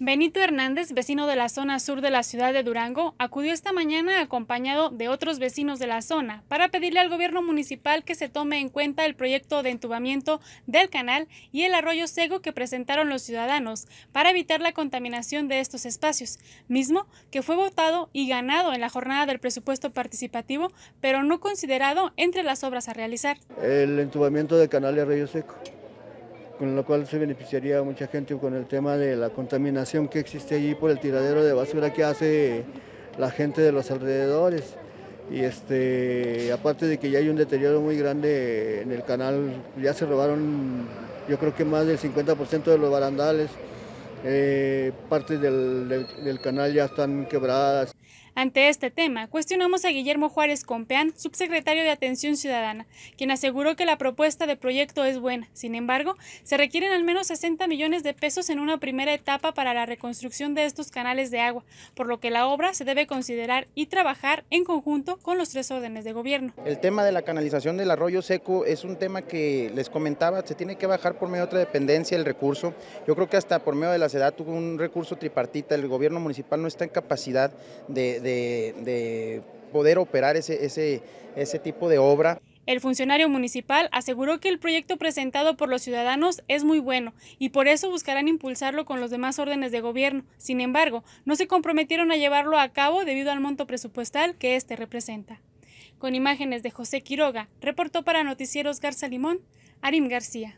Benito Hernández, vecino de la zona sur de la ciudad de Durango, acudió esta mañana acompañado de otros vecinos de la zona para pedirle al gobierno municipal que se tome en cuenta el proyecto de entubamiento del canal y el arroyo seco que presentaron los ciudadanos para evitar la contaminación de estos espacios, mismo que fue votado y ganado en la jornada del presupuesto participativo, pero no considerado entre las obras a realizar. El entubamiento del canal y arroyo seco con lo cual se beneficiaría mucha gente con el tema de la contaminación que existe allí por el tiradero de basura que hace la gente de los alrededores. Y este, aparte de que ya hay un deterioro muy grande en el canal, ya se robaron yo creo que más del 50% de los barandales, eh, partes del canal ya están quebradas. Ante este tema, cuestionamos a Guillermo Juárez Compeán, subsecretario de Atención Ciudadana, quien aseguró que la propuesta de proyecto es buena. Sin embargo, se requieren al menos 60 millones de pesos en una primera etapa para la reconstrucción de estos canales de agua, por lo que la obra se debe considerar y trabajar en conjunto con los tres órdenes de gobierno. El tema de la canalización del arroyo seco es un tema que les comentaba, se tiene que bajar por medio de otra dependencia el recurso. Yo creo que hasta por medio de la SEDA tuvo un recurso tripartita, el gobierno municipal no está en capacidad de de, poder operar ese, ese tipo de obra. El funcionario municipal aseguró que el proyecto presentado por los ciudadanos es muy bueno y por eso buscarán impulsarlo con los demás órdenes de gobierno. Sin embargo, no se comprometieron a llevarlo a cabo debido al monto presupuestal que este representa. Con imágenes de José Quiroga, reportó para Noticieros Garza Limón, Arim García.